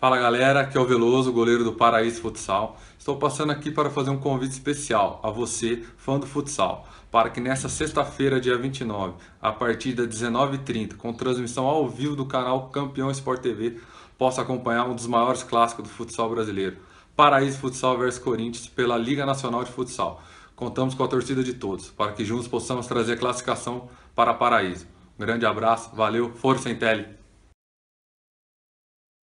Fala galera, aqui é o Veloso, goleiro do Paraíso Futsal. Estou passando aqui para fazer um convite especial a você, fã do futsal, para que nesta sexta-feira, dia 29, a partir das 19h30, com transmissão ao vivo do canal Campeão Sport TV, possa acompanhar um dos maiores clássicos do futsal brasileiro, Paraíso Futsal vs Corinthians, pela Liga Nacional de Futsal. Contamos com a torcida de todos, para que juntos possamos trazer classificação para Paraíso. Um grande abraço, valeu, força em tele!